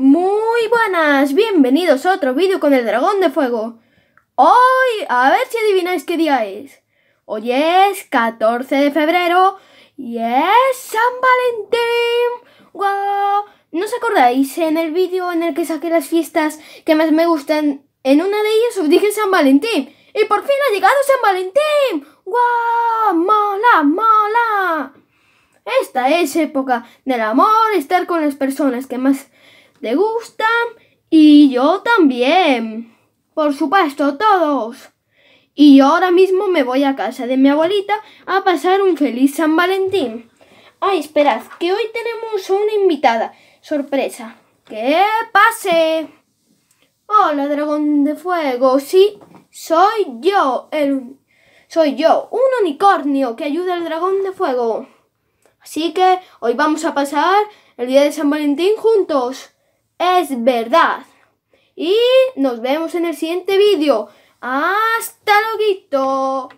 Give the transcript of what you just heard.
Muy buenas, bienvenidos a otro vídeo con el dragón de fuego. Hoy, a ver si adivináis qué día es. Hoy es 14 de febrero y es San Valentín. ¡Wow! ¿No os acordáis en el vídeo en el que saqué las fiestas que más me gustan? En una de ellas os dije San Valentín. Y por fin ha llegado San Valentín. ¡Guau! ¡Mola, mola! Esta es época del amor, estar con las personas que más te gustan y yo también. Por supuesto, todos. Y ahora mismo me voy a casa de mi abuelita a pasar un feliz San Valentín. Ay, esperad, que hoy tenemos una invitada. Sorpresa. ¡Que pase! Hola, dragón de fuego. Sí, soy yo. Soy yo, un unicornio que ayuda al dragón de fuego. Así que hoy vamos a pasar el día de San Valentín juntos es verdad. Y nos vemos en el siguiente vídeo. Hasta luego.